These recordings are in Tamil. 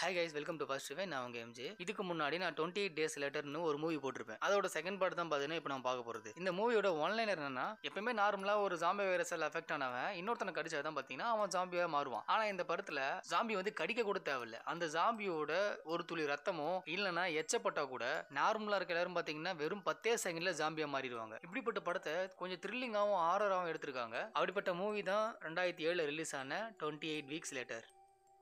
high guys welcome to first way நான் அவங்க எம்ஜே இதுக்கு முன்னாடி நான் டுவெண்ட்டி எயிட் டேஸ் லெட்டர்னு ஒரு மூவி போட்டிருப்பேன் அதோட செகண்ட் பார்ட் தான் பார்த்தீங்கன்னா இப்போ நான் பார்க்க போகிறது இந்த மூவியோட ஒன்லைன் என்னன்னா எப்பயுமே நார்மலாக ஒரு ஜாம்பி வைரஸில் அஃபெக்ட் ஆனவன் இன்னொருத்தனை கடிச்சாதான் தான் அவன் ஜாம்பியாக மாறுவான் ஆனால் இந்த படத்தில் ஜாம்பி வந்து கடிக்க கூட தேவையில்ல அந்த ஜாம்பியோட ஒரு துளி ரத்தமோ இல்லைன்னா எச்சப்பட்டா கூட நார்மலாக இருக்க எல்லாரும் பார்த்தீங்கன்னா வெறும் பத்தே செகண்டில் ஜாம்பியாக மாறிடுவாங்க இப்படிப்பட்ட படத்தை கொஞ்சம் த்ரில்லிங்காகவும் ஆரராகவும் எடுத்திருக்காங்க அப்படிப்பட்ட மூவி தான் ரெண்டாயிரத்தி ஏழில் ரிலீஸ் ஆன டுவெண்ட்டி எயிட் வீக்ஸ் லேட்டர்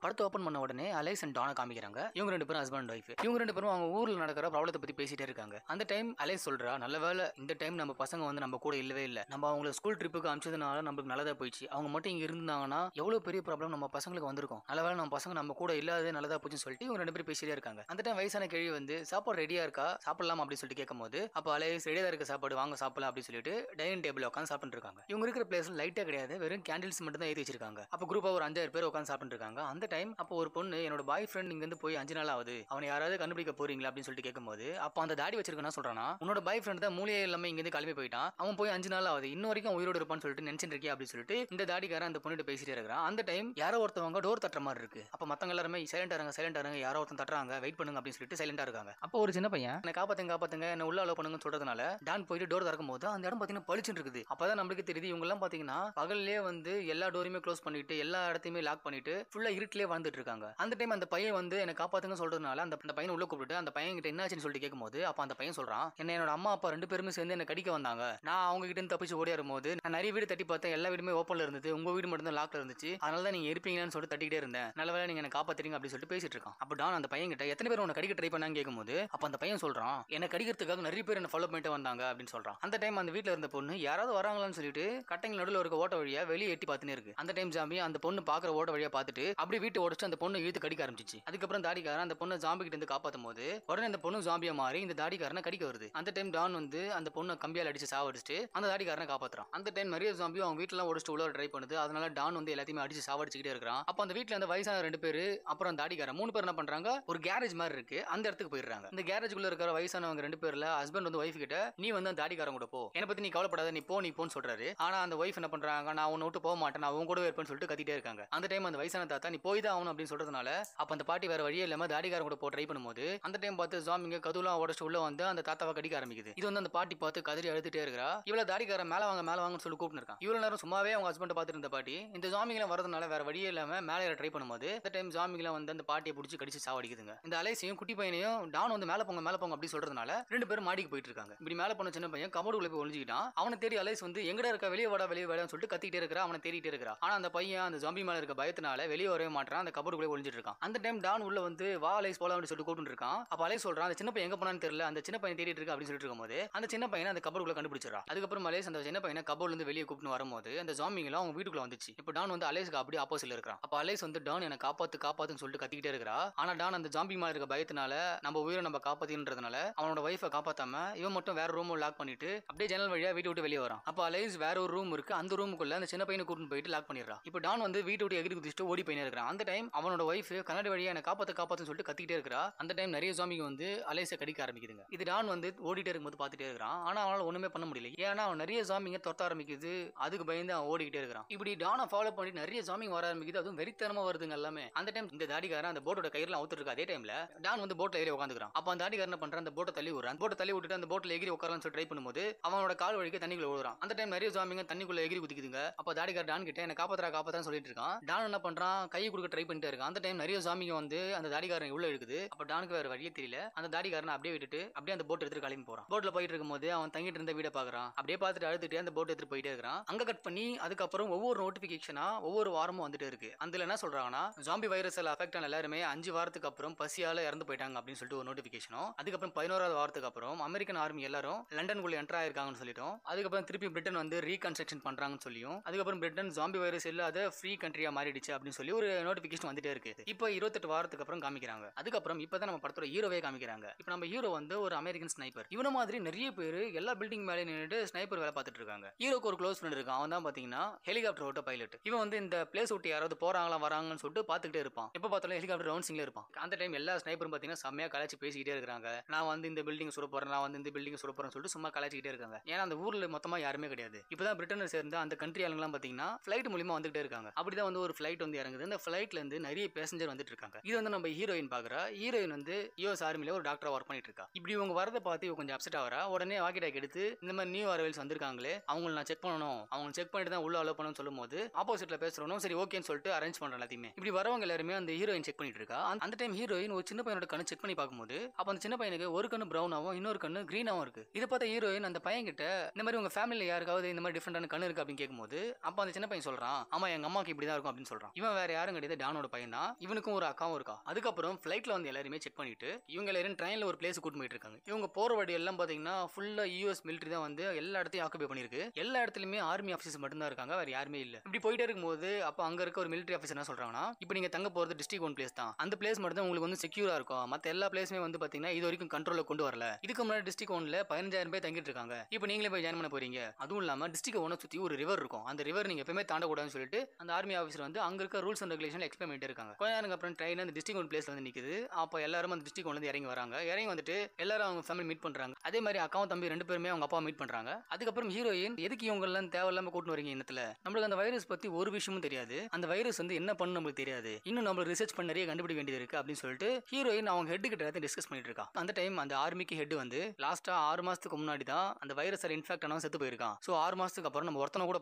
படத்தை ஓப்பன் பண்ண உடனே அலேக்ஸ் அண்ட் டானா காமிக்கிறாங்க இவங்க ரெண்டு பேரும் ஹஸ்பண்ட் அண்ட் ஒய்ஃப் இவங்க ரெண்டு பேரும் அவங்க ஊர்ல நடக்கிற ப்ராப்ளத்தை பத்தி பேசிட்டே இருக்காங்க அந்த டைம் அலேக்ஸ் சொல்றா நல்ல வேலை இந்த டைம் நம்ம பசங்க வந்து நம்ம கூட இல்லவே இல்லை நம்ம அவங்கள ஸ்கூல் ட்ரிப்புக்கு அமிச்சதுனால நம்மளுக்கு நல்லதா போயிடுச்சு அவங்க மட்டும் இங்க இருந்தாங்கன்னா எவ்வளவு பெரிய ப்ராப்ளம் நம்ம பசங்களுக்கு வந்திருக்கும் நல்ல வேலை நம்ம பசங்க நம்ம கூட இல்லாத நல்லதா போச்சுன்னு சொல்லிட்டு இவங்க ரெண்டு பேரும் பேசிட்டே இருக்காங்க அந்த டைம் வயசான கேள்வி வந்து சாப்பாடு ரெடியா இருக்கா சாப்பிடலாம் அப்படின்னு சொல்லிட்டு கேட்கும் போது அப்போ அலேக்ஸ் ரெடியா இருக்க சாப்பாடு வாங்க சாப்பிடலாம் அப்படின்னு சொல்லிட்டு டைனிங் டேபிள் உட்காந்து சாப்பிட்டு இருக்காங்க இவங்க இருக்கிற பிளேஸ் லைட்டா கிடையாது வெறும் கேண்டில்ஸ் மட்டும் தான் ஏற்றி வச்சிருக்காங்க அப்போ குரூப்பா ஒரு அஞ்சாயிரம் பேர் உட்காந்து சாப்பிட்டு இருக்காங்க அந்த டைம் அப்போ ஒரு பொண்ணு என்னோட பாய் ஃப்ரெண்ட் இங்க இருந்து போய் அஞ்சு நாள் ஆகுது அவனை யாராவது கண்டுபிடிக்க போறீங்களா அப்படின்னு சொல்லிட்டு கேட்கும்போது அப்போ அந்த தாடி வச்சிருக்கனா சொல்றானா உன்னோட பாய் ஃப்ரெண்ட் தான் மூலையே இல்லாம இங்க இருந்து கிளம்பி போயிட்டான் அவன் போய் அஞ்சு நாள் ஆகுது இன்ன வரைக்கும் உயிரோடு இருப்பான்னு சொல்லிட்டு நினைச்சிட்டு அப்படின்னு சொல்லிட்டு இந்த தாடிக்கார அந்த பொண்ணு பேசிட்டு இருக்கிறான் அந்த டைம் யாரோ ஒருத்தவங்க டோர் தட்டுற மாதிரி இருக்கு அப்ப மத்தவங்க எல்லாருமே சைலண்டா இருங்க சைலண்டா இருங்க யாரோ ஒருத்தன் தட்டுறாங்க வெயிட் பண்ணுங்க அப்படின்னு சொல்லிட்டு சைலண்டா இருக்காங்க அப்போ ஒரு சின்ன பையன் என்ன காப்பாத்துங்க காப்பாத்துங்க என்ன உள்ள அலோ பண்ணுங்கன்னு சொல்றதுனால டான் போயிட்டு டோர் திறக்கும்போது போது அந்த இடம் பாத்தீங்கன்னா இருக்குது அப்பதான் நம்மளுக்கு தெரியுது இவங்க எல்லாம் பாத்தீங்கன்னா பகல்லே வந்து எல்லா டோரையுமே க்ளோஸ் பண்ணிட்டு எல்லா இடத்தையுமே லாக் பண்ணிட்டு ஃபுல்லா இருட்டிலே நிம்மதியாக வாழ்ந்துட்டு இருக்காங்க அந்த டைம் அந்த பையன் வந்து என்ன காப்பாத்துங்க சொல்றதுனால அந்த பையனை உள்ள கூப்பிட்டு அந்த பையன் கிட்ட என்னாச்சுன்னு சொல்லிட்டு கேட்கும்போது அப்ப அந்த பையன் சொல்றான் என்ன என்னோட அம்மா அப்பா ரெண்டு பேருமே சேர்ந்து என்ன கடிக்க வந்தாங்க நான் அவங்க கிட்ட இருந்து தப்பிச்சு ஓடியாரும் போது நான் நிறைய வீடு தட்டி பார்த்தேன் எல்லா வீடுமே ஓப்பன்ல இருந்தது உங்க வீடு மட்டும் தான் லாக்ல இருந்துச்சு அதனால தான் நீங்க இருப்பீங்களான்னு சொல்லிட்டு தட்டிக்கிட்டே இருந்தேன் வேலை நீங்க என்ன காப்பாத்துறீங்க அப்படின்னு சொல்லிட்டு பேசிட்டு இருக்கான் அப்ப டான் அந்த பையன் கிட்ட எத்தனை பேர் உன்னை கடிக்க ட்ரை பண்ணாங்க கேட்கும்போது அப்ப அந்த பையன் சொல்றான் என்ன கடிக்கிறதுக்காக நிறைய பேர் என்ன ஃபாலோ பண்ணிட்டு வந்தாங்க அப்படின்னு சொல்றான் அந்த டைம் அந்த வீட்டுல இருந்த பொண்ணு யாராவது வராங்களான்னு சொல்லிட்டு கட்டங்க நடுவில் இருக்க ஓட்ட வழியா வெளியே எட்டி பார்த்துனே இருக்கு அந்த டைம் ஜாமி அந்த பொண்ணு பாக்குற ஓட்ட வழியா பார்த்துட்டு அப்படி வீட்டை உடச்சு அந்த பொண்ணு இழுத்து கடிக்க ஆரம்பிச்சு அதுக்கப்புறம் தாடிக்காரன் அந்த பொண்ணை ஜாம்பி கிட்ட இருந்து காப்பாத்தும் போது உடனே அந்த பொண்ணு ஜாம்பியா மாறி இந்த தாடிக்காரனை கடிக்க வருது அந்த டைம் டான் வந்து அந்த பொண்ணை கம்பியால் அடிச்சு சாவடிச்சுட்டு அந்த தாடிக்காரனை காப்பாத்துறான் அந்த டைம் நிறைய ஜாம்பியும் அவங்க வீட்டுல உடச்சு உள்ள ட்ரை பண்ணுது அதனால டான் வந்து எல்லாத்தையுமே அடிச்சு சாவடிச்சுக்கிட்டே இருக்கிறான் அப்போ அந்த வீட்டுல அந்த வயசான ரெண்டு பேர் அப்புறம் தாடிக்காரன் மூணு பேர் என்ன பண்றாங்க ஒரு கேரேஜ் மாதிரி இருக்கு அந்த இடத்துக்கு போயிடுறாங்க இந்த குள்ள இருக்கிற வயசானவங்க ரெண்டு பேர்ல ஹஸ்பண்ட் வந்து ஒய்ஃப் கிட்ட நீ வந்து அந்த தாடிக்காரன் கூட போ என்னை பத்தி நீ கவலைப்படாத நீ போ நீ போன்னு சொல்றாரு ஆனா அந்த ஒய்ஃப் என்ன பண்றாங்க நான் உன்னை விட்டு போக மாட்டேன் நான் உன் கூட இருப்பேன்னு சொல்லிட்டு கத்திட்டே இருக்காங்க அந்த டைம் அந்த வயசான தாத்தா நீ போய் போய் தான் ஆகணும் அப்படின்னு சொல்றதுனால அப்ப அந்த பாட்டி வேற வழியே இல்லாம தாடிக்காரன் கூட போ ட்ரை பண்ணும்போது அந்த டைம் பார்த்து ஜாமிங்க கதுலாம் உடச்சு உள்ள வந்து அந்த தாத்தாவை கடிக்க ஆரம்பிக்குது இது வந்து அந்த பாட்டி பார்த்து கதறி அழுத்துட்டே இருக்கிறா இவ்வளவு தாடிக்காரன் மேல வாங்க மேல வாங்கன்னு சொல்லி கூப்பிட்டு இருக்கான் இவ்வளவு நேரம் சும்மாவே அவங்க ஹஸ்பண்ட் பார்த்துட்டு இருந்த பாட்டி இந்த ஜாமிங்கெல்லாம் வரதுனால வேற வழியே இல்லாம மேலே ட்ரை பண்ணும்போது அந்த டைம் ஜாமிங்கெல்லாம் வந்து அந்த பாட்டியை பிடிச்சி கடிச்சு சாவடிக்குதுங்க இந்த அலைசையும் குட்டி பையனையும் டான் வந்து மேல போங்க மேல போங்க அப்படின்னு சொல்றதுனால ரெண்டு பேரும் மாடிக்கு போயிட்டு இருக்காங்க இப்படி மேல போன சின்ன பையன் கபடுக்குள்ள போய் ஒழிஞ்சிக்கிட்டான் அவனை தேடி அலைஸ் வந்து எங்கட இருக்க வெளியே வாடா வெளியே வாடான்னு சொல்லிட்டு கத்திட்டே இருக்கிறா அவனை தேடிட்டே இருக்கிறா ஆனா அந்த பையன் அந்த ஜாம்பி மேல இருக்க பயத்தினால வெளியே வரவே மாட்டான் மாட்டான் அந்த கபடுக்குள்ளே ஒளிஞ்சிட்டு இருக்கான் அந்த டைம் டான் உள்ள வந்து வா அலைஸ் போலாம் அப்படின்னு சொல்லிட்டு கூப்பிட்டு இருக்கான் அப்ப அலைஸ் சொல்றான் அந்த சின்ன பையன் எங்க போனான்னு தெரியல அந்த சின்ன பையன் தேடிட்டு இருக்கு அப்படின்னு சொல்லிட்டு இருக்கும்போது அந்த சின்ன பையனை அந்த கபடுக்குள்ள கண்டுபிடிச்சிடறான் அதுக்கப்புறம் அலேஸ் அந்த சின்ன பையனை கபோர்ல இருந்து வெளியே கூப்பிட்டு வரும்போது அந்த ஜாமிங்கெல்லாம் அவங்க வீட்டுக்குள்ள வந்துச்சு இப்போ டான் வந்து அலேஸ்க்கு அப்படியே ஆப்போசிட்ல இருக்கான் அப்ப அலேஸ் வந்து டான் என்னை காப்பாத்து காப்பாத்துன்னு சொல்லிட்டு கத்திக்கிட்டே இருக்கிறா ஆனா டான் அந்த ஜாம்பி மாதிரி இருக்க பயத்தினால நம்ம உயிரை நம்ம காப்பாத்தின்றதுனால அவனோட ஒய்ஃபை காப்பாத்தாம இவன் மட்டும் வேற ரூம் லாக் பண்ணிட்டு அப்படியே ஜன்னல் வழியா வீட்டு விட்டு வெளியே வரான் அப்போ அலைஸ் வேற ஒரு ரூம் இருக்கு அந்த ரூமுக்குள்ள அந்த சின்ன பையனை கூட்டிட்டு போயிட்டு லாக் பண்ணிடுறான் இப்போ டான் வந்து வீட்டு விட்டு எகிரி குதிச்சுட்டு ஓடி போயின்னு இருக்கிறான் அந்த டைம் அவனோட ஒய்ஃப் கண்ணாடி வழியா என்னை காப்பாற்ற காப்பாற்றுன்னு சொல்லிட்டு கத்திக்கிட்டே இருக்கா அந்த டைம் நிறைய ஜாமிங்க வந்து அலேச கடிக்க ஆரம்பிக்குதுங்க இது டான் வந்து ஓடிட்டே இருக்கும்போது பார்த்துட்டே இருக்கிறான் ஆனால் அவனால் ஒன்றுமே பண்ண முடியல ஏன்னா அவன் நிறைய சாமிங்க தொட்ட ஆரம்பிக்குது அதுக்கு பயந்து அவன் ஓடிக்கிட்டே இருக்கிறான் இப்படி டானை ஃபாலோ பண்ணி நிறைய சாமி வர ஆரம்பிக்குது அதுவும் வெறித்தனமாக வருதுங்க எல்லாமே அந்த டைம் இந்த தாடிக்காரன் அந்த போட்டோட கையில அவுத்துட்டு இருக்கா அதே டைமில் டான் வந்து போட்ல ஏறி உட்காந்துக்கிறான் அப்ப அந்த தாடிக்காரன் பண்ற பண்ணுறான் அந்த போட்டை தள்ளி விடுறான் போட்டை தள்ளி விட்டுட்டு அந்த போட்டில் எகிரி உட்காரலாம்னு சொல்லி ட்ரை பண்ணும்போது அவனோட கால் வழிக்க தண்ணிக்குள்ள விடுறான் அந்த டைம் நிறைய சாமிங்க தண்ணிக்குள்ள எகிரி குதிக்குதுங்க அப்போ தாடிக்கார் டான் கிட்ட என்ன காப்பாத்தரா காப்பாத்தான் சொல்லிட்டு இருக்கான் டான் என்ன பண்ணுறான் கை கொடுக்க கொடுக்க ட்ரை பண்ணிட்டு இருக்கான் அந்த டைம் நிறைய சாமிங்க வந்து அந்த தாடிக்காரன் உள்ள இருக்குது அப்ப டானுக்கு வேற வழியே தெரியல அந்த தாடிக்காரன் அப்படியே விட்டுட்டு அப்படியே அந்த போட் எடுத்துட்டு கிளம்பி போறான் போட்ல போயிட்டு இருக்கும்போது அவன் தங்கிட்டு இருந்த வீட பாக்குறான் அப்படியே பார்த்துட்டு அழுதுட்டு அந்த போட் எடுத்துட்டு போயிட்டே இருக்கிறான் அங்க கட் பண்ணி அதுக்கப்புறம் ஒவ்வொரு நோட்டிபிகேஷனா ஒவ்வொரு வாரமும் வந்துட்டு இருக்கு அதுல என்ன சொல்றாங்கன்னா ஜாம்பி வைரஸ் அஃபெக்ட் ஆன எல்லாருமே அஞ்சு வாரத்துக்கு அப்புறம் பசியால இறந்து போயிட்டாங்க அப்படின்னு சொல்லிட்டு ஒரு நோட்டிபிகேஷனும் அதுக்கப்புறம் பதினோராவது வாரத்துக்கு அப்புறம் அமெரிக்கன் ஆர்மி எல்லாரும் லண்டனுக்குள்ள என்டர் ஆயிருக்காங்கன்னு சொல்லிட்டோம் அதுக்கப்புறம் திருப்பி பிரிட்டன் வந்து ரீகன்ஸ்ட்ரக்ஷன் பண்றாங்கன்னு சொல்லியும் அதுக்கப்புறம் பிரிட்டன் ஜாம்பி வைரஸ் இல்லாத ஃப்ரீ கண்ட்ரியா மாறிடுச்சு அப்படின்னு சொல்லி ஒரு நோட்டிபிகேஷன் வந்துட்டே இருக்கு இப்போ இருபத்தெட்டு வாரத்துக்கு அப்புறம் காமிக்கிறாங்க அதுக்கப்புறம் இப்பதான் நம்ம படத்தோட ஹீரோவே காமிக்கிறாங்க இப்போ நம்ம ஹீரோ வந்து ஒரு அமெரிக்கன் ஸ்னைப்பர் இவன மாதிரி நிறைய பேர் எல்லா பில்டிங் மேலே நின்றுட்டு ஸ்னைப்பர் வேலை பார்த்துட்டு இருக்காங்க ஹீரோக்கு ஒரு க்ளோஸ் ஃப்ரெண்ட் இருக்கான் அவன் தான் பாத்தீங்கன்னா ஹெலிகாப்டர் ஓட்ட பைலட் இவன் வந்து இந்த பிளேஸ் விட்டு யாராவது போறாங்களா வராங்கன்னு சொல்லிட்டு பாத்துக்கிட்டே இருப்பான் எப்போ பார்த்தாலும் ஹெலிகாப்டர் ரவுண்ட்ஸிங்ல இருப்பான் அந்த டைம் எல்லா ஸ்னைப்பரும் பாத்தீங்கன்னா செம்மையா கலாச்சி பேசிக்கிட்டே இருக்காங்க நான் வந்து இந்த பில்டிங் சுட போறேன் நான் வந்து இந்த பில்டிங் சுட போறேன்னு சொல்லிட்டு சும்மா கலாச்சிக்கிட்டே இருக்காங்க ஏன்னா அந்த ஊர்ல மொத்தமா யாருமே கிடையாது இப்பதான் பிரிட்டனை சேர்ந்த அந்த கண்ட்ரி ஆளுங்கலாம் பாத்தீங்கன்னா ஃபிளைட் மூலியமா வந்துகிட்டே இருக்காங்க அப்படிதான் வந்து ஒரு ஃபிளைட் வந்து இறங்குது இந்த ஃபிளைட் ஃப்ளைட்ல இருந்து நிறைய பேசஞ்சர் வந்துட்டு இருக்காங்க இது வந்து நம்ம ஹீரோயின் பாக்குறா ஹீரோயின் வந்து யூஎஸ் ஆர்மில ஒரு டாக்டரா ஒர்க் பண்ணிட்டு இருக்கா இப்படி இவங்க வரத பார்த்து இவங்க கொஞ்சம் அப்செட் ஆகிறா உடனே வாக்கி டாக் எடுத்து இந்த மாதிரி நியூ அரைவல்ஸ் வந்திருக்காங்களே அவங்கள நான் செக் பண்ணணும் அவங்க செக் பண்ணிட்டு தான் உள்ள அலோ பண்ணணும் சொல்லும் போது ஆப்போசிட்ல பேசுறோம் சரி ஓகேன்னு சொல்லிட்டு அரேஞ்ச் பண்ற எல்லாத்தையுமே இப்படி வரவங்க எல்லாருமே அந்த ஹீரோயின் செக் பண்ணிட்டு இருக்கா அந்த டைம் ஹீரோயின் ஒரு சின்ன பையனோட கண்ணு செக் பண்ணி பார்க்கும்போது அப்ப அந்த சின்ன பையனுக்கு ஒரு கண்ணு ப்ரௌனாவும் இன்னொரு கண்ணு கிரீனாவும் இருக்கு இதை பார்த்த ஹீரோயின் அந்த பையன் கிட்ட இந்த மாதிரி உங்க ஃபேமிலியில யாருக்காவது இந்த மாதிரி டிஃப்ரெண்டான கண்ணு இருக்கு அப்படின்னு கேட்கும்போது அப்ப அந்த சின்ன பையன் சொல்றான் ஆமா எங்க அம்மாக்கு இப்படிதான் இருக்கும் அப்படின்னு சொல்றான் இவன் வேற யாரும் கிடையாது டானோட பையன் தான் இவனுக்கும் ஒரு அக்காவும் இருக்கா அதுக்கப்புறம் பிளைட்ல வந்து எல்லாருமே செக் பண்ணிட்டு இவங்க எல்லாரும் ட்ரெயின்ல ஒரு பிளேஸ் கூட்டு போயிட்டு இருக்காங்க இவங்க போற வழி எல்லாம் பாத்தீங்கன்னா ஃபுல்லா யூஎஸ் மிலிட்டரி தான் வந்து எல்லா இடத்தையும் ஆக்குபை பண்ணிருக்கு எல்லா இடத்துலயுமே ஆர்மி ஆஃபீஸர் மட்டும் தான் இருக்காங்க வேற யாருமே இல்ல இப்படி போயிட்டே இருக்கும்போது அப்ப அங்க இருக்க ஒரு மிலிட்டரி ஆஃபீஸர் என்ன சொல்றாங்கன்னா இப்போ நீங்க தங்க போறது டிஸ்ட்ரிக் ஒன் பிளேஸ் தான் அந்த பிளேஸ் மட்டும் தான் உங்களுக்கு வந்து செக்யூரா இருக்கும் மத்த எல்லா பிளேஸுமே வந்து பாத்தீங்கன்னா இது வரைக்கும் கண்ட்ரோல கொண்டு வரல இதுக்கு முன்னாடி டிஸ்ட்ரிக் ஒன்ல பதினஞ்சாயிரம் பேர் தங்கிட்டு இருக்காங்க இப்போ நீங்களே போய் ஜாயின் பண்ண போறீங்க அதுவும் இல்லாம டிஸ்ட்ரிக் ஓனர் சுத்தி ஒரு ரிவர் இருக்கும் அந்த ரிவர் நீங்க எப்பவுமே தாண்டக்கூடாதுன்னு சொல்லிட்டு அந்த ஆர்மி ஆஃபீஸர் வந்து அங்க இருக்க ரூல்ஸ் அண்ட் ரெகுலேஷன் ஸ்டேஷனில் எக்ஸ்பிளைன் பண்ணிட்டு இருக்காங்க கொஞ்ச நேரம் அப்புறம் ட்ரெயின் அந்த டிஸ்ட்ரிக் ஒன் பிளேஸ்ல வந்து நிற்குது அப்போ எல்லாரும் அந்த டிஸ்ட்ரிக் ஒன்ல இறங்கி வராங்க இறங்கி வந்துட்டு எல்லாரும் அவங்க ஃபேமிலி மீட் பண்ணுறாங்க அதே மாதிரி அக்காவும் தம்பி ரெண்டு பேருமே அவங்க அப்பா மீட் பண்ணுறாங்க அதுக்கப்புறம் ஹீரோயின் எதுக்கு இவங்கெல்லாம் தேவையில்லாமல் கூட்டு வரீங்க இனத்தில் நம்மளுக்கு அந்த வைரஸ் பற்றி ஒரு விஷயமும் தெரியாது அந்த வைரஸ் வந்து என்ன பண்ணு நம்மளுக்கு தெரியாது இன்னும் நம்மளுக்கு ரிசர்ச் பண்ண நிறைய கண்டுபிடிக்க வேண்டியது இருக்கு அப்படின்னு சொல்லிட்டு ஹீரோயின் அவங்க ஹெட் கிட்ட டிஸ்கஸ் பண்ணிட்டு இருக்கான் அந்த டைம் அந்த ஆர்மிக்கு ஹெட் வந்து லாஸ்ட்டாக ஆறு மாதத்துக்கு முன்னாடி தான் அந்த வைரஸ் இன்ஃபெக்ட் ஆனவன் செத்து போயிருக்கான் ஸோ ஆறு மாதத்துக்கு அப்புறம் நம்ம ஒருத்தனை கூட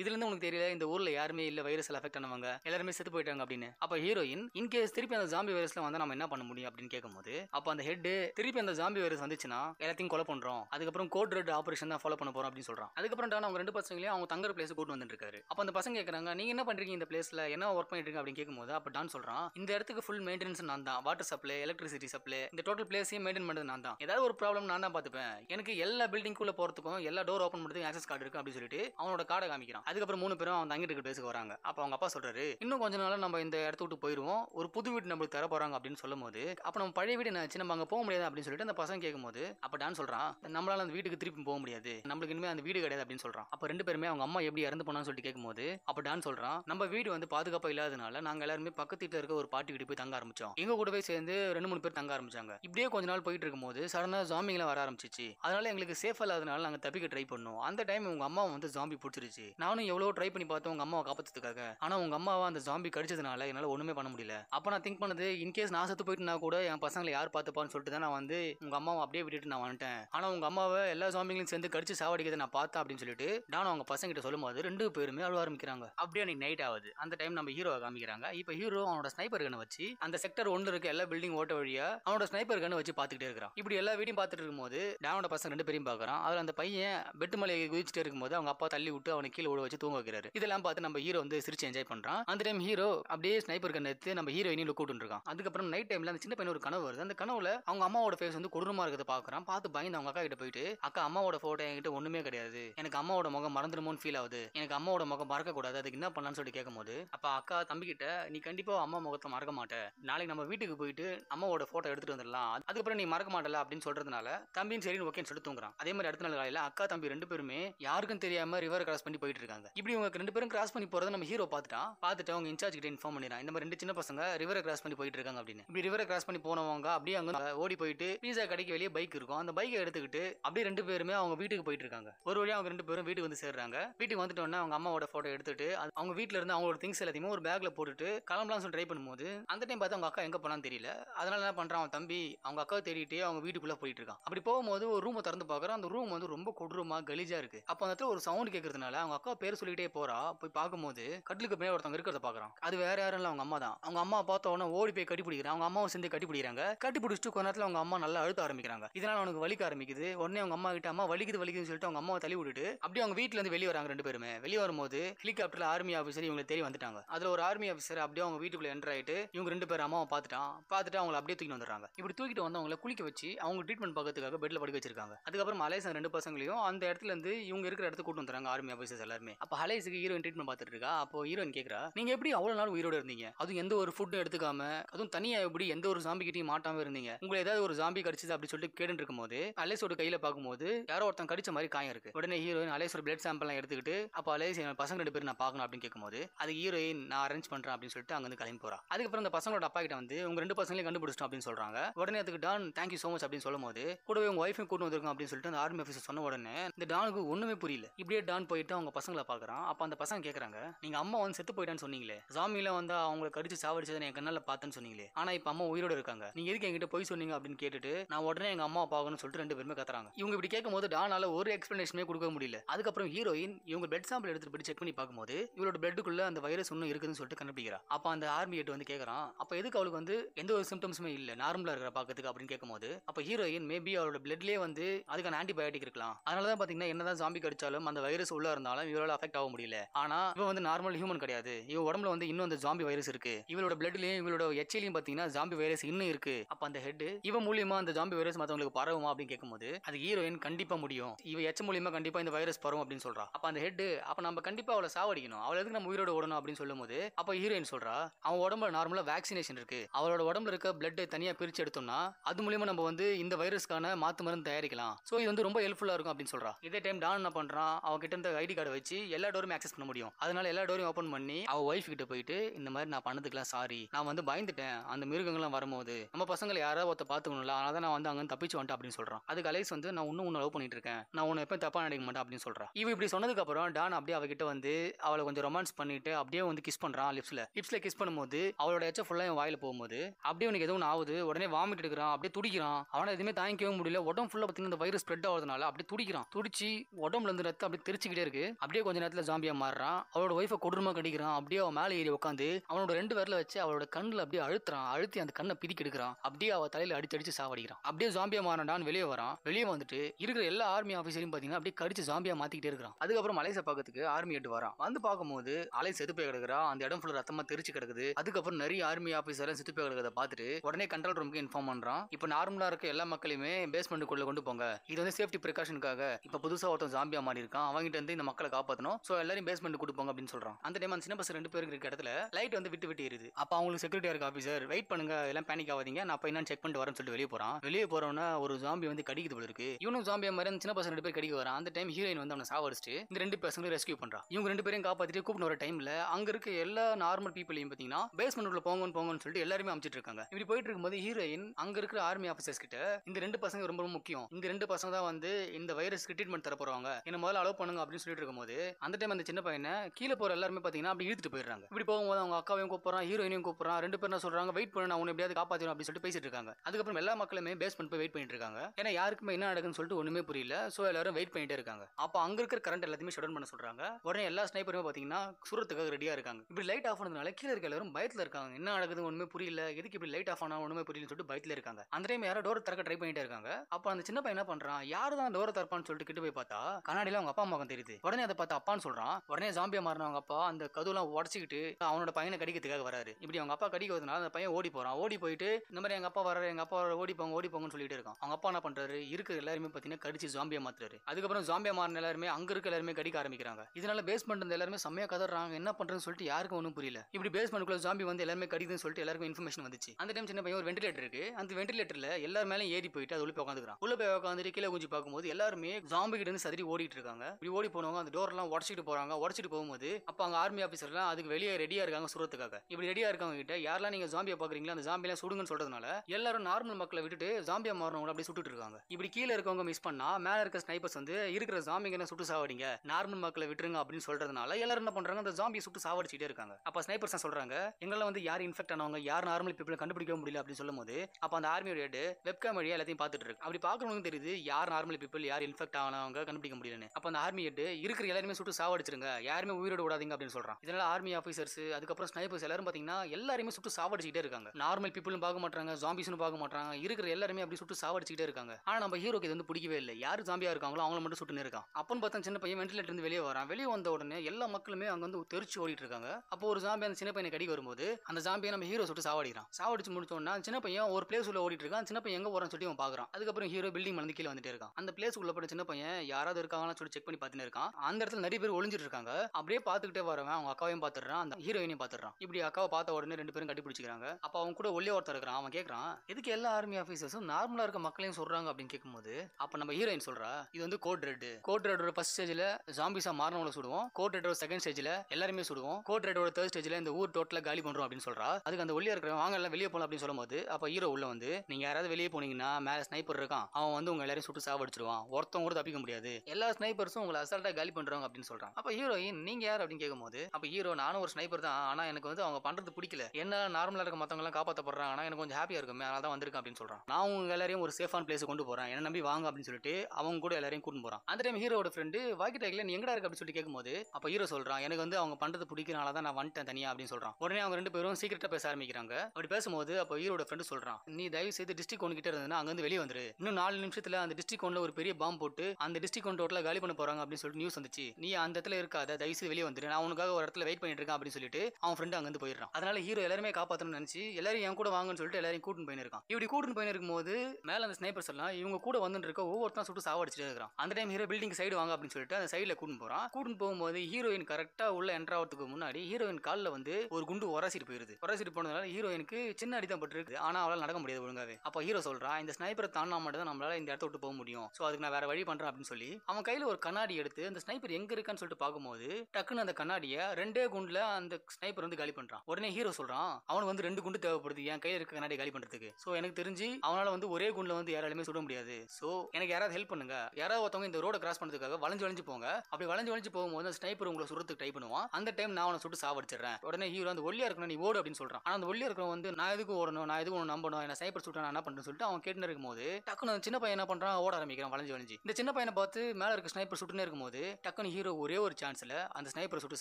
இதுல இருந்து உங்களுக்கு தெரியல இந்த ஊரில் யாருமே இல்லை வைரஸ் எஃபெக்ட் ஆனவங்க எல்லாருமே செத்து போயிட்டு போயிட்டாங்க அப்படின்னு அப்ப ஹீரோயின் இன்கேஸ் திருப்பி அந்த ஜாம்பி வைரஸ்ல வந்து நம்ம என்ன பண்ண முடியும் அப்படின்னு கேட்கும்போது அப்ப அந்த ஹெட் திருப்பி அந்த ஜாம்பி வைரஸ் வந்துச்சுன்னா எல்லாத்தையும் கொலை பண்றோம் அதுக்கப்புறம் கோட் ரெட் ஆபரேஷன் தான் ஃபாலோ பண்ண போறோம் அப்படின்னு சொல்றான் அதுக்கப்புறம் அவங்க ரெண்டு பசங்களையும் அவங்க தங்குற பிளேஸ் கூட்டு வந்துருக்காரு அப்ப அந்த பசங்க கேக்குறாங்க நீங்க என்ன பண்றீங்க இந்த பிளேஸ்ல என்ன ஒர்க் பண்ணிட்டு இருக்கீங்க அப்படின்னு கேட்கும்போது அப்ப டான் சொல்றான் இந்த இடத்துக்கு ஃபுல் மெயின்டெனன்ஸ் நான் தான் வாட்டர் சப்ளை எலக்ட்ரிசிட்டி சப்ளை இந்த டோட்டல் பிளேஸையும் மெயின்டைன் பண்றது நான் தான் ஏதாவது ஒரு ப்ராப்ளம் நான் தான் பாத்துப்பேன் எனக்கு எல்லா பில்டிங் குள்ள போறதுக்கும் எல்லா டோர் ஓப்பன் பண்ணுறதுக்கு ஆக்சஸ் கார்டு இருக்கு அப்படின்னு சொல்லிட்டு அவனோட கார்டை காமிக்கிறான் அதுக்கப்புறம் மூணு பேரும் அவன் தங்கிட்டு இருக்க பிளேஸுக்கு வராங்க அப்ப அவங்க அப்பா சொல்றாரு இன்னும் கொஞ்ச நாள் இருந்தாலும் நம்ம இந்த இடத்த விட்டு போயிடுவோம் ஒரு புது வீடு நம்மளுக்கு தர போறாங்க அப்படின்னு சொல்லும் போது அப்ப நம்ம பழைய வீடு என்ன நம்ம அங்க போக முடியாது அப்படின்னு சொல்லிட்டு அந்த பசங்க கேட்கும்போது அப்ப டான் சொல்றான் நம்மளால அந்த வீட்டுக்கு திருப்பி போக முடியாது நம்மளுக்கு இனிமே அந்த வீடு கிடையாது அப்படின்னு சொல்றான் அப்ப ரெண்டு பேருமே அவங்க அம்மா எப்படி இறந்து போனான்னு சொல்லிட்டு கேட்கும்போது அப்ப டான் சொல்றான் நம்ம வீடு வந்து பாதுகாப்பாக இல்லாதனால நாங்க எல்லாருமே பக்கத்து வீட்டுல இருக்க ஒரு பாட்டி வீடு போய் தங்க ஆரம்பிச்சோம் எங்க கூடவே சேர்ந்து ரெண்டு மூணு பேர் தங்க ஆரம்பிச்சாங்க இப்படியே கொஞ்ச நாள் போயிட்டு இருக்கும்போது சடனாக ஜாம்பிங்களாம் வர ஆரம்பிச்சிச்சு அதனால எங்களுக்கு சேஃப் இல்லாதனால நாங்க தப்பிக்க ட்ரை பண்ணோம் அந்த டைம் உங்க அம்மா வந்து ஜாம்பி பிடிச்சிருச்சு நானும் எவ்வளவு ட்ரை பண்ணி பார்த்தோம் உங்க அம்மாவை காப்பாத்துக்காக ஆனா உங்க அம்மாவை அந்த ஜாம்பி கடிச்சு கிடைச்சதுனால என்னால் ஒன்றுமே பண்ண முடியல அப்போ நான் திங்க் பண்ணது இன்கேஸ் நான் செத்து போயிட்டுனா கூட என் பசங்களை யார் பார்த்துப்பான்னு சொல்லிட்டு தான் நான் வந்து உங்கள் அம்மாவை அப்படியே விட்டுட்டு நான் வந்துட்டேன் ஆனால் உங்கள் அம்மாவை எல்லா சாமிங்களையும் சேர்ந்து கடிச்சு சாவடிக்கிறத நான் பார்த்தேன் அப்படின்னு சொல்லிட்டு நானும் அவங்க பசங்க கிட்ட சொல்லும்போது ரெண்டு பேருமே அழுவ ஆரம்பிக்கிறாங்க அப்படியே அன்றைக்கி நைட் ஆகுது அந்த டைம் நம்ம ஹீரோவை காமிக்கிறாங்க இப்போ ஹீரோ அவனோட ஸ்னைப்பர் கண்ணை வச்சு அந்த செக்டர் ஒன்று இருக்க எல்லா பில்டிங் ஓட்ட வழியாக அவனோட ஸ்னைப்பர் கண்ணை வச்சு பார்த்துக்கிட்டே இருக்கிறான் இப்படி எல்லா வீடியும் பார்த்துட்டு இருக்கும்போது டானோட பசங்க ரெண்டு பேரும் பார்க்குறான் அதில் அந்த பையன் பெட்டு மலையை குதிச்சுட்டு இருக்கும்போது அவங்க அப்பா தள்ளி விட்டு அவனை கீழே ஓட வச்சு தூங்க வைக்கிறாரு இதெல்லாம் பார்த்து நம்ம ஹீரோ வந்து சிரிச்சு என்ஜாய் பண்ணுறான் அந்த டைம் ஹீரோ அப்படியே ஸ்னைப்பர் கண் எடுத்து நம்ம ஹீரோயினையும் லுக் அவுட் இருக்கான் அதுக்கப்புறம் நைட் டைம்ல அந்த சின்ன பையன் ஒரு கனவு வருது அந்த கனவுல அவங்க அம்மாவோட ஃபேஸ் வந்து கொடூரமா இருக்கிறத பாக்குறான் பார்த்து பயந்து அவங்க அக்கா கிட்ட போயிட்டு அக்கா அம்மாவோட போட்டோ என்கிட்ட ஒண்ணுமே கிடையாது எனக்கு அம்மாவோட முகம் மறந்துடுமோன்னு ஃபீல் ஆகுது எனக்கு அம்மாவோட முகம் மறக்க கூடாது அதுக்கு என்ன பண்ணலாம்னு சொல்லி கேட்கும்போது அப்ப அக்கா தம்பி கிட்ட நீ கண்டிப்பா அம்மா முகத்தை மறக்க மாட்டேன் நாளைக்கு நம்ம வீட்டுக்கு போயிட்டு அம்மாவோட போட்டோ எடுத்துட்டு வந்துடலாம் அதுக்கப்புறம் நீ மறக்க மாட்டல அப்படின்னு சொல்றதுனால தம்பியும் சரி ஓகேன்னு சொல்லி தூங்குறான் அதே மாதிரி அடுத்த நாள் காலையில அக்கா தம்பி ரெண்டு பேருமே யாருக்கும் தெரியாம ரிவர் கிராஸ் பண்ணி போயிட்டு இருக்காங்க இப்படி உங்களுக்கு ரெண்டு பேரும் கிராஸ் பண்ணி போறதை நம்ம ஹீரோ பார்த்துட்டான் பார்த்துட்டு அவங்க இன்சார்ஜ் கிட்ட இன்ஃபார்ம் பண்ணிடுறான் இந்த மாதிரி ரெண்டு சின்ன பசங்க ரிவரை கிராஸ் பண்ணி போயிட்டு இருக்காங்க அப்படின்னு இப்படி ரிவர் கிராஸ் பண்ணி போனவங்க அப்படியே அங்க ஓடி போயிட்டு பீசா கடைக்கு வெளியே பைக் இருக்கும் அந்த பைக்கை எடுத்துக்கிட்டு அப்படியே ரெண்டு பேருமே அவங்க வீட்டுக்கு போயிட்டு இருக்காங்க ஒரு வழியா அவங்க ரெண்டு பேரும் வீட்டுக்கு வந்து சேர்றாங்க வீட்டுக்கு வந்துட்டோன்னா அவங்க அம்மாவோட ஃபோட்டோ எடுத்துட்டு அவங்க வீட்டில் இருந்து அவங்களோட திங்ஸ் எல்லாத்தையுமே ஒரு பேக்கில் போட்டுட்டு கிளம்பலாம் சொல்லி ட்ரை பண்ணும்போது அந்த டைம் பார்த்து அவங்க அக்கா எங்கே போனான்னு தெரியல அதனால என்ன பண்ணுறான் அவன் தம்பி அவங்க அக்காவை தேடிட்டு அவங்க வீட்டுக்குள்ளே போயிட்டு இருக்கான் அப்படி போகும்போது ஒரு ரூமை திறந்து பார்க்குறான் அந்த ரூம் வந்து ரொம்ப கொடூரமாக கலீஜாக இருக்குது அப்போ அந்த ஒரு சவுண்ட் கேக்குறதுனால அவங்க அக்கா பேர் சொல்லிட்டே போறா போய் பார்க்கும்போது கட்டிலுக்கு பேர் ஒருத்தவங்க இருக்கிறத பார்க்குறான் அது வேற யாரும் இல்ல அவங்க அம்மா தான் அவங்க அம்மா பார்த்த உடனே ஓடி போய் கட்டி அவங்க அம்மாவும் சேர்ந்து கட்டி பிடிக்கிறாங்க கட்டி பிடிச்சிட்டு கொஞ்ச நேரத்தில் அவங்க அம்மா நல்லா அழுத்த ஆரம்பிக்கிறாங்க இதனால அவனுக்கு வலிக்க ஆரம்பிக்குது உடனே அவங்க அம்மா கிட்ட அம்மா வலிக்குது வலிக்குதுன்னு சொல்லிட்டு அவங்க அம்மாவை தள்ளி கூப்பிட்டுட்டு அப்படியே அவங்க வீட்டுல இருந்து வெளியே வராங்க ரெண்டு பேருமே வெளியே வரும்போது ஹெலிகாப்டர்ல ஆர்மி ஆஃபீஸர் இவங்க தேடி வந்துட்டாங்க அதுல ஒரு ஆர்மி ஆஃபீஸர் அப்படியே அவங்க வீட்டுக்குள்ள என்டர் ஆயிட்டு இவங்க ரெண்டு பேரும் அம்மாவை பார்த்துட்டான் பார்த்துட்டு அவங்களை அப்படியே தூக்கி வந்துடுறாங்க இப்படி தூக்கிட்டு வந்து அவங்களை குளிக்க வச்சு அவங்க ட்ரீட்மெண்ட் பார்க்கறதுக்காக பெட்ல படுக்க வச்சிருக்காங்க அதுக்கப்புறம் மலேசன் ரெண்டு பசங்களையும் அந்த இடத்துல இருந்து இவங்க இருக்கிற இடத்துக்கு கூட்டு வந்துறாங்க ஆர்மி ஆஃபீஸர் எல்லாருமே அப்ப ஹலேஸுக்கு ஹீரோயின் ட்ரீட்மெண்ட் பார்த்துட்டு இருக்கா அப்போ ஹீரோயின் கேக்குறா நீங்க எப்படி அவ்வளவு நாள் உயிரோட இருந்தீங்க அதுவும் எந்த ஒரு ஃபுட்டும் எடுத்துக்காம அதுவும் தனியா எப்படி எந்த ஒரு சாம்பி கிட்டையும் மாட்டாம இருந்தீங்க உங்களை ஏதாவது ஒரு சாம்பி கடிச்சது அப்படி சொல்லிட்டு கேட்டு போது அலேஸோட கையில பார்க்கும்போது யாரோ ஒருத்தன் கடிச்ச மாதிரி காயம் இருக்கு உடனே ஹீரோயின் அலேஸோட பிளட் சாம்பிள்லாம் எடுத்துக்கிட்டு அப்போ அலேஸ் என் பசங்க ரெண்டு பேர் நான் பார்க்கணும் அப்படின்னு கேட்கும்போது அது ஹீரோயின் நான் அரேஞ்ச் பண்ணுறேன் அப்படின்னு சொல்லிட்டு அங்கே கிளம்பி போகிறா அதுக்கப்புறம் அந்த பசங்களோட அப்பா கிட்ட வந்து உங்க ரெண்டு பசங்களையும் கண்டுபிடிச்சிட்டோம் அப்படின்னு சொல்கிறாங்க உடனே அதுக்கு டான் தேங்க்யூ ஸோ மச் அப்படின்னு சொல்லும் போது கூடவே உங்க ஒய்ஃபையும் கூட்டு வந்திருக்கும் அப்படின்னு சொல்லிட்டு அந்த ஆர்மி ஆஃபீஸர் சொன்ன உடனே இந்த டானுக்கு ஒன்றுமே புரியல இப்படியே டான் போயிட்டு அவங்க பசங்களை பார்க்குறான் அப்போ அந்த பசங்க கேட்குறாங்க நீங்கள் அம்மா வந்து செத்து போயிட்டான்னு சொன்னீங்களே ஜாமியில வந்து அவங்களை கடிச்சு சாவடிச்சதை என் கண்ணால பார்த்தேன்னு சொன்னீங்களே ஆனால் இப்போ அம்மா உயிரோடு இருக்காங்க நீங்கள் எதுக்கு என்கிட்ட போய் சொன்னீங்க அப்படின்னு கேட்டுட்டு நான் உடனே எங்கள் அம்மா பார்க்கணும்னு சொல்லிட்டு ரெண்டு பேருமே கத்துறாங்க இவங்க இப்படி கேட்கும் போது டானால ஒரு எக்ஸ்பிளேஷனே கொடுக்க பார்க்கவே முடியல அதுக்கப்புறம் ஹீரோயின் இவங்க பிளட் சாம்பிள் எடுத்துட்டு போய் செக் பண்ணி பார்க்கும்போது இவளோட பிளட்டுக்குள்ள அந்த வைரஸ் ஒன்றும் இருக்குதுன்னு சொல்லிட்டு கண்டுபிடிக்கிறா அப்போ அந்த ஆர்மி எட்டு வந்து கேட்கறான் அப்போ எதுக்கு அவளுக்கு வந்து எந்த ஒரு சிம்டம்ஸுமே இல்லை நார்மலா இருக்கிற பாக்கிறதுக்கு அப்படின்னு கேட்கும்போது அப்ப ஹீரோயின் மேபி அவளோட பிளட்லேயே வந்து அதுக்கான ஆன்டிபயோட்டிக் இருக்கலாம் அதனால தான் என்னதான் ஜாம்பி கடிச்சாலும் அந்த வைரஸ் உள்ள இருந்தாலும் இவளால் அஃபெக்ட் ஆக முடியல ஆனா இவ வந்து நார்மல் ஹியூமன் கிடையாது இவன் உடம்புல வந்து இன்னும் அந்த ஜாம்பி வைரஸ் இருக்கு இவளோட பிளட்லயும் இவளோட எச்சிலையும் பாத்தீங்கன்னா ஜாம்பி வைரஸ் இன்னும் இருக்கு அப்ப அந்த ஹெட் இவன் மூலியமா அந்த ஜாம்பி வைரஸ் மத்தவங்களுக்கு பரவுமா அப்படின்னு கேட்கும்போது அது ஹீரோயின் கண்டிப்பா முடியும் இவ எச்ச மூலியமா கண்டிப்பா கண்டிப்பா இந்த வைரஸ் பரவும் அப்படின்னு சொல்றா அப்ப அந்த ஹெட் அப்ப நம்ம கண்டிப்பா அவளை சாவடிக்கணும் அவளை எதுக்கு நம்ம உயிரோட ஓடணும் அப்படின்னு சொல்லும் போது அப்ப ஹீரோயின் சொல்றா அவன் உடம்புல நார்மலா வேக்சினேஷன் இருக்கு அவளோட உடம்புல இருக்க பிளட் தனியா பிரிச்சு எடுத்தோம்னா அது மூலியமா நம்ம வந்து இந்த வைரஸ்க்கான மாத்து மருந்து தயாரிக்கலாம் சோ இது வந்து ரொம்ப ஹெல்ப்ஃபுல்லா இருக்கும் அப்படின்னு சொல்றா இதே டைம் டான் என்ன பண்றான் அவன் கிட்ட இருந்த ஐடி கார்டை வச்சு எல்லா டோரும் ஆக்சஸ் பண்ண முடியும் அதனால எல்லா டோரையும் ஓப்பன் பண்ணி அவ ஒய்ஃப் கிட்ட போயிட்டு இந்த மாதிரி நான் பண்ணதுக்கெல்லாம் சாரி நான் வந்து பயந்துட்டேன் அந்த மிருகங்கள்லாம் வரும்போது நம்ம பசங்களை யாராவது ஒருத்த பாத்துக்கணும்ல அதனால நான் வந்து அங்க தப்பிச்சு வந்துட்டேன் அப்படின்னு சொல்றான் அதுக்கு அலைஸ் வந்து நான் இன்னும் உன்னை லவ் பண்ணிட்டு இருக்கேன் நான் உன்னை எப்ப தப்பா நினைக்க அப்படின்னு சொல்றான் இவ இப்படி சொன்னதுக்கப்புறம் டான் அப்படியே அவகிட்ட வந்து அவளை கொஞ்சம் ரொமான்ஸ் பண்ணிட்டு அப்படியே வந்து கிஸ் பண்ணுறான் லிப்ஸ்ல லிப்ஸ்ல கிஸ் பண்ணும்போது அவளோட எச்ச ஃபுல்லா என் வாயில் போகும்போது அப்படியே உனக்கு எதுவும் ஆகுது உடனே வாமிட் எடுக்கிறான் அப்படியே துடிக்கிறான் அவனால் எதுவுமே தாங்கிக்கவே முடியல உடம்பு ஃபுல்லா பார்த்தீங்கன்னா இந்த வைரஸ் ஸ்ப்ரெட் ஆகிறதுனால அப்படியே துடிக்கிறான் துடிச்சு உடம்புல இருந்து ரத்தம் அப்படியே தெரிச்சுக்கிட்டே இருக்கு அப்படியே கொஞ்ச நேரத்தில் ஜாம்பியா மாறுறான் அவளோட ஒய்ஃபை கொடூரமாக கடிக்கிறான் அப்படியே அவன் மேலே ஏறி உட்காந்து அவனோட ரெண்டு பேரில் வச்சு அவளோட கண்ணில் அப்படியே அழுத்துறான் அழுத்தி அந்த கண்ணை பிதிக்கி எடுக்கிறான் அப்படியே அவள் தலையில் அடிச்சு அடிச்சு சாவடிக்கிறான் அப்படியே ஜாம்பியா மாறினான் வெளியே வரான் வெளியே வந்துட்டு இருக்கிற எல்லா ஆர்மி ஆஃபீஸரையும் பார்த்தீங்கன்னா அப்படியே கடிச்சு அடிச்சு ஜாம்பியா மாத்திக்கிட்டே இருக்கிறான் அதுக்கப்புறம் மலேசியா பக்கத்துக்கு ஆர்மி எட்டு வரான் வந்து பார்க்கும்போது அலை செத்து போய் கிடக்குறா அந்த இடம் ஃபுல்லாக ரத்தமா தெரிச்சு கிடக்குது அதுக்கப்புறம் நிறைய ஆர்மி ஆபீசர் செத்து போய் கிடக்கிறத பார்த்துட்டு உடனே கண்ட்ரோல் ரூமுக்கு இன்ஃபார்ம் பண்றான் இப்போ நார்மலா இருக்க எல்லா மக்களையுமே பேஸ்மெண்ட்டுக்குள்ள கொண்டு போங்க இது வந்து சேஃப்டி பிரிகாஷனுக்காக இப்போ புதுசா ஒருத்தன் ஜாம்பியா மாறி இருக்கான் அவங்கிட்ட இருந்து இந்த மக்களை காப்பாற்றணும் ஸோ எல்லாரும் பேஸ்மெண்ட் கொடுப்போம் அப்படின்னு சொல்றான் அந்த டைம் அந்த சின்ன பஸ் ரெண்டு பேருக்கு இருக்க இடத்துல லைட் வந்து விட்டு விட்டு எரியுது அப்போ அவங்களுக்கு செக்யூரிட்டி இருக்க ஆஃபீஸர் வெயிட் பண்ணுங்க எல்லாம் பேனிக் ஆகாதீங்க நான் போய் செக் பண்ணிட்டு வரேன் சொல்லிட்டு வெளியே போறான் வெளியே போறோம்னா ஒரு ஜாம்பி வந்து கடிக்குது போல இருக்கு இவனும் ஜாம்பியா மாதிரி சின்ன பசங்க ரெண்டு பேர் கடிக்க வரான் அந்த டைம் டைம் ஹீரோயின் வந்து அவனை சாவடிச்சுட்டு இந்த ரெண்டு பசங்களையும் ரெஸ்கியூ பண்ணுறான் இவங்க ரெண்டு பேரையும் காப்பாத்திட்டு கூப்பிட்டு வர டைம்ல அங்க இருக்க எல்லா நார்மல் பீப்பிளையும் பாத்தீங்கன்னா பேஸ்மெண்ட் உள்ள போங்கன்னு போங்கன்னு சொல்லிட்டு எல்லாருமே அமைச்சிட்டு இருக்காங்க இப்படி போயிட்டு இருக்கும்போது ஹீரோயின் அங்க இருக்கிற ஆர்மி ஆஃபீஸர்ஸ் கிட்ட இந்த ரெண்டு பசங்க ரொம்ப ரொம்ப முக்கியம் இந்த ரெண்டு பசங்க தான் வந்து இந்த வைரஸ் ட்ரீட்மெண்ட் தர போறாங்க என்ன முதல்ல அலோவ் பண்ணுங்க அப்படின்னு சொல்லிட்டு இருக்கும்போது அந்த டைம் அந்த சின்ன பையனை கீழே போற எல்லாருமே பாத்தீங்கன்னா அப்படி இழுத்துட்டு போயிடுறாங்க இப்படி போகும்போது அவங்க அக்காவையும் கூப்பிட்றான் ஹீரோயினையும் கூப்பிட்றான் ரெண்டு பேரும் சொல்றாங்க வெயிட் பண்ணு நான் உன்னை எப்படியாவது காப்பாத்திரும் அப்படின்னு சொல்லிட்டு பேசிட்டு இருக்காங்க அதுக்கப்புறம் எல்லா மக்களுமே பேஸ்மெண்ட் போய் வெயிட் பண்ணிட்டு இருக்காங்க ஏன்னா யாருக்குமே என்ன நடக்குன்னு சொல்லிட்டு ஒண்ணுமே புரியல சோ எல்லாரும் வெயிட் பண்ணிட்டே இருக்காங்க சொல்றாங்க அப்ப அங்க இருக்கிற கரண்ட் எல்லாத்தையுமே ஷட் பண்ண சொல்றாங்க உடனே எல்லா ஸ்னைப்பருமே பாத்தீங்கன்னா சுரத்துக்காக ரெடியா இருக்காங்க இப்படி லைட் ஆஃப் ஆனதுனால கீழே இருக்க எல்லாரும் பயத்துல இருக்காங்க என்ன நடக்குது ஒண்ணுமே புரியல எதுக்கு இப்படி லைட் ஆஃப் ஆனா ஒண்ணுமே புரியலன்னு சொல்லிட்டு பயத்துல இருக்காங்க அந்த டைம் யாரோ டோர் திறக்க ட்ரை பண்ணிட்டு இருக்காங்க அப்போ அந்த சின்ன பையன் என்ன பண்றான் யாரு தான் டோர் திறப்பான்னு சொல்லிட்டு கிட்ட போய் பார்த்தா கண்ணாடியில அவங்க அப்பா அம்மாக்கும் தெரியுது உடனே அதை பார்த்து அப்பான்னு சொல்றான் உடனே ஜாம்பியா மாறினவங்க அப்பா அந்த கதுவெல்லாம் உடச்சிக்கிட்டு அவனோட பையனை கடிக்கிறதுக்காக வராரு இப்படி அவங்க அப்பா கடிக்க வரதுனால அந்த பையன் ஓடி போறான் ஓடி போயிட்டு இந்த மாதிரி எங்க அப்பா வர எங்க அப்பா ஓடி போங்க ஓடி போங்கன்னு சொல்லிட்டு இருக்கான் அவங்க அப்பா என்ன பண்றாரு இருக்கிற எல்லாருமே பாத்தீங்கன்னா கடிச்சு ஜாம்பியா மாத்துறாரு அதுக்கப்புறம் பாம்பே மாறின எல்லாருமே அங்கே இருக்க எல்லாருமே கடிக்க ஆரம்பிக்கிறாங்க இதனால பேஸ்மெண்ட் இருந்த எல்லாருமே செம்மையா கதறாங்க என்ன பண்ணுறதுன்னு சொல்லிட்டு யாருக்கும் ஒன்றும் புரியல இப்படி பேஸ்மெண்ட்குள்ள ஜாம்பி வந்து எல்லாருமே கடிக்குதுன்னு சொல்லிட்டு எல்லாருக்கும் இன்ஃபர்மேஷன் வந்துச்சு அந்த டைம் சின்ன பையன் ஒரு வென்டிலேட்டர் இருக்கு அந்த வென்டிலேட்டர்ல எல்லார் மேலே ஏறி போயிட்டு அது உள்ள போய் உட்காந்துக்கிறான் உள்ள போய் உட்காந்து கீழே குஞ்சு பார்க்கும்போது எல்லாருமே ஜாம்பி கிட்ட இருந்து சதிரி ஓடிட்டு இருக்காங்க இப்படி ஓடி போனவங்க அந்த எல்லாம் உடச்சிட்டு போறாங்க உடச்சிட்டு போகும்போது அப்போ அங்க ஆர்மி எல்லாம் அதுக்கு வெளியே ரெடியாக இருக்காங்க சுரத்துக்காக இப்படி ரெடியாக இருக்கவங்க கிட்ட யாரெல்லாம் நீங்கள் ஜாம்பியை பார்க்குறீங்களா அந்த ஜாம்பியெல்லாம் சுடுங்கன்னு சொல்றதுனால எல்லாரும் நார்மல் மக்களை விட்டுட்டு ஜாம்பியா மாறினவங்க அப்படி சுட்டுட்டு இருக்காங்க இப்படி கீழே இருக்கவங்க மிஸ் பண்ணா மேலே இருக்க ஸ்னைப்பர்ஸ் வந்து இரு இருக்கிற ஜாம்பிங்க என்ன சுட்டு சாவடிங்க நார்மல் மக்களை விட்டுருங்க அப்படின்னு சொல்றதுனால எல்லாரும் என்ன பண்றாங்க அந்த ஜாம்பியை சுட்டு சாவடிச்சுட்டே இருக்காங்க அப்ப ஸ்னைப்பர்ஸ் சொல்றாங்க எங்களால வந்து யார் இன்ஃபெக்ட் ஆனவங்க யார் நார்மல் பீப்பிள் கண்டுபிடிக்க முடியல அப்படின்னு சொல்லும் போது அப்ப அந்த ஆர்மியோட ஹெட் வெப்காம் வழியா எல்லாத்தையும் பாத்துட்டு இருக்கு அப்படி பாக்கணும் தெரியுது யார் நார்மல் பீப்பிள் யார் இன்ஃபெக்ட் ஆனவங்க கண்டுபிடிக்க முடியலன்னு அப்ப அந்த ஆர்மி ஹெட் இருக்கிற எல்லாருமே சுட்டு சாவடிச்சிருங்க யாருமே உயிரோட விடாதீங்க அப்படின்னு சொல்றான் இதனால ஆர்மி ஆஃபீசர்ஸ் அதுக்கப்புறம் ஸ்னைப்பர்ஸ் எல்லாரும் பாத்தீங்கன்னா எல்லாருமே சுட்டு சாவடிச்சுட்டே இருக்காங்க நார்மல் பீப்புளும் பார்க்க மாட்டாங்க ஜாம்பிஸ்னு பார்க்க மாட்டாங்க இருக்கிற எல்லாருமே அப்படி சுட்டு சாவடிச்சுட்டே இருக்காங்க ஆனா நம்ம ஹீரோக்கு இது வந்து பிடிக்கவே இல்லை யார் ஜாம்பியா இருக்காங்களோ அவங்கள மட்டும் சுட்டு பண்ணியிருக்கான் அப்பன்னு பார்த்தா சின்ன பையன் வெண்டிலேட்டர் இருந்து வெளியே வரான் வெளியே வந்த உடனே எல்லா மக்களுமே அங்க வந்து தெரிச்சு ஓடிட்டு இருக்காங்க அப்போ ஒரு ஜாம்பி அந்த சின்ன பையனை கடிக்க வரும்போது அந்த சாம்பியை நம்ம ஹீரோ சுட்டு சாவடிக்கிறான் சாவடிச்சு முடிச்சோன்னா சின்ன பையன் ஒரு பிளேஸ் உள்ள ஓடிட்டு இருக்கான் சின்ன பையன் எங்க போறான் சொல்லி அவன் பாக்குறான் அதுக்கப்புறம் ஹீரோ பில்டிங் வந்து கீழே வந்துட்டே இருக்கான் அந்த பிளேஸ் உள்ள போய் சின்ன பையன் யாராவது இருக்காங்களா சொல்லி செக் பண்ணி பார்த்துட்டு இருக்கான் அந்த இடத்துல நிறைய பேர் ஒளிஞ்சிட்டு இருக்காங்க அப்படியே பார்த்துக்கிட்டே வரவன் அவங்க அக்காவையும் பார்த்துடுறான் அந்த ஹீரோயினையும் பார்த்துடுறான் இப்படி அக்காவை பார்த்த உடனே ரெண்டு பேரும் கட்டிப்பிடிச்சிக்கிறாங்க அப்போ அவங்க கூட ஒல்லிய ஒருத்தர் இருக்கிறான் அவன் கேட்கறான் எதுக்கு எல்லா ஆர்மி ஆஃபீஸர்ஸும் நார்மலா இருக்க மக்களையும் சொல்றாங்க அப்படின்னு கேட்கும்போது அப்ப நம்ம ஹீரோயின் சொல்றா இது வந்து கோட் ரெட் கிடையாது கோட் ரைடோட ஃபர்ஸ்ட் ஸ்டேஜ்ல ஜாம்பிஸா மாறினவங்களை சுடுவோம் கோட் ரைடோட செகண்ட் ஸ்டேஜ்ல எல்லாருமே சுடுவோம் கோட் ரைடோட தேர்ட் ஸ்டேஜ்ல இந்த ஊர் டோட்டலா காலி பண்றோம் அப்படின்னு சொல்றா அதுக்கு அந்த ஒல்லியா இருக்கிறவங்க வாங்க எல்லாம் வெளியே போகலாம் அப்படின்னு சொல்லும்போது அப்ப ஹீரோ உள்ள வந்து நீங்க யாராவது வெளியே போனீங்கன்னா மேல ஸ்னைப்பர் இருக்கான் அவன் வந்து உங்க எல்லாரையும் சுட்டு சாவடிச்சிருவான் ஒருத்தவங்க கூட தப்பிக்க முடியாது எல்லா ஸ்னைப்பர்ஸும் உங்களை அசால்ட்டா காலி பண்றாங்க அப்படின்னு சொல்றான் அப்ப ஹீரோயின் நீங்க யார் அப்படின்னு கேட்கும்போது அப்ப ஹீரோ நானும் ஒரு ஸ்னைப்பர் தான் ஆனா எனக்கு வந்து அவங்க பண்றது பிடிக்கல என்ன நார்மலா இருக்க மத்தவங்க எல்லாம் காப்பாத்தப்படுறாங்க ஆனா எனக்கு கொஞ்சம் ஹாப்பியா இருக்குமே அதனால தான் வந்திருக்கேன் அப்படின்னு சொல்றான் நான் உங்க எல்லாரையும் ஒரு சேஃபான பிளேஸ் கொண்டு போறேன் என்ன நம்பி வாங்க அப்படின்னு சொல்லிட்டு அவங்க கூட எல்லாரையும் கூட்டு போறான் அந்த டைம் ஹீரோட ஃப்ரெண்டு வாக்கி டாக்கில் நீ எங்கடா இருக்கு அப்படின்னு சொல்லி கேட்கும்போது அப்போ ஹீரோ சொல்றான் எனக்கு வந்து அவங்க பண்றது பிடிக்கிறனால தான் நான் வந்துட்டேன் தனியா அப்படின்னு சொல்றான் உடனே அவங்க ரெண்டு பேரும் சீக்கிரட்டா பேச ஆரம்பிக்கிறாங்க அப்படி பேசும்போது அப்போ ஹீரோட ஃப்ரெண்டு சொல்றான் நீ தயவு செய்து டிஸ்ட்ரிக் ஒன் கிட்ட இருந்தா அங்க வந்து வெளியே வந்துரு இன்னும் நாலு நிமிஷத்துல அந்த டிஸ்ட்ரிக் ஒன்ல ஒரு பெரிய பாம்பு போட்டு அந்த டிஸ்ட்ரிக் ஒன் டோட்டலா காலி பண்ண போறாங்க அப்படின்னு சொல்லிட்டு நியூஸ் வந்துச்சு நீ அந்த இடத்துல இருக்காத தயவு செய்து வெளியே வந்துரு நான் உனக்காக ஒரு இடத்துல வெயிட் பண்ணிட்டு இருக்கேன் அப்படின்னு சொல்லிட்டு அவன் ஃப்ரெண்டு அங்க வந்து போயிடுறான் அதனால ஹீரோ எல்லாருமே காப்பாற்றணும்னு நினைச்சு எல்லாரும் என் கூட வாங்கன்னு சொல்லிட்டு எல்லாரும் கூட்டுன்னு போயிருக்கான் இப்படி கூட்டுன்னு போயிருக்கும் போது மேல அந்த ஸ்னைப்பர்ஸ் எல்லாம் இவங்க கூட வந்துட்டு இருக்க ஒவ்வொருத்தான் சுட்டு சாவடிச்சிட்டு இருக்கிறான் அந்த டைம் ஹீரோ பில்டிங் சைடு வாங்க அப்படின்னு சொல்லிட்டு அந்த சைடில் கூட்டு போகிறான் கூட்டு போகும்போது ஹீரோயின் கரெக்டாக உள்ள என்ட்ரு ஆகிறதுக்கு முன்னாடி ஹீரோயின் காலில் வந்து ஒரு குண்டு உரசிட்டு போயிருது உரசிட்டு போனதுனால ஹீரோயினுக்கு சின்ன அடி தான் பட்டிருக்கு ஆனால் அவளால் நடக்க முடியாது ஒழுங்காவே அப்போ ஹீரோ சொல்கிறான் இந்த ஸ்னைப்பரை தாண்டா மட்டும் தான் நம்மளால இந்த இடத்த விட்டு போக முடியும் ஸோ அதுக்கு நான் வேற வழி பண்ணுறேன் அப்படின்னு சொல்லி அவன் கையில் ஒரு கண்ணாடி எடுத்து அந்த ஸ்னைப்பர் எங்கே இருக்கான்னு சொல்லிட்டு பார்க்கும்போது டக்குன்னு அந்த கண்ணாடியை ரெண்டே குண்டில் அந்த ஸ்னைப்பர் வந்து காலி பண்ணுறான் உடனே ஹீரோ சொல்கிறான் அவனுக்கு வந்து ரெண்டு குண்டு தேவைப்படுது என் கையில் இருக்க கண்ணாடி காலி பண்ணுறதுக்கு ஸோ எனக்கு தெரிஞ்சு அவனால் வந்து ஒரே குண்டில் வந்து யாராலுமே சுட முடியாது ஸோ எனக்கு யாராவது ஹெல்ப் பண்ணுங்க யாராவது ஒருத்தவங்க இந்த ரோட ரோட கிராஸ் பண்ணதுக்காக வளைஞ்சு வளைஞ்சு போங்க அப்படி வளைஞ்சு வளைஞ்சு போகும்போது அந்த ஸ்னைப்பர் உங்களை சுடுறதுக்கு ட்ரை பண்ணுவான் அந்த டைம் நான் அவனை சுட்டு சாவடிச்சிடுறேன் உடனே ஹீரோ அந்த ஒல்லியா இருக்கணும் நீ ஓடு அப்படின்னு சொல்றான் ஆனா அந்த ஒல்லியா இருக்கவன் வந்து நான் எதுக்கு ஓடணும் நான் எதுக்கு ஒன்று நம்பணும் என்ன சைப்பர் சுட்டு நான் என்ன பண்ணுறேன்னு சொல்லிட்டு அவன் இருக்கும் இருக்கும்போது டக்குன்னு சின்ன பையன் என்ன பண்றான் ஓட ஆரம்பிக்கிறான் வளைஞ்சு வளைஞ்சு இந்த சின்ன பையனை பார்த்து மேல இருக்க ஸ்னைப்பர் சுட்டுனே இருக்கும்போது டக்குன்னு ஹீரோ ஒரே ஒரு சான்ஸ்ல அந்த ஸ்னைப்பர் சுட்டு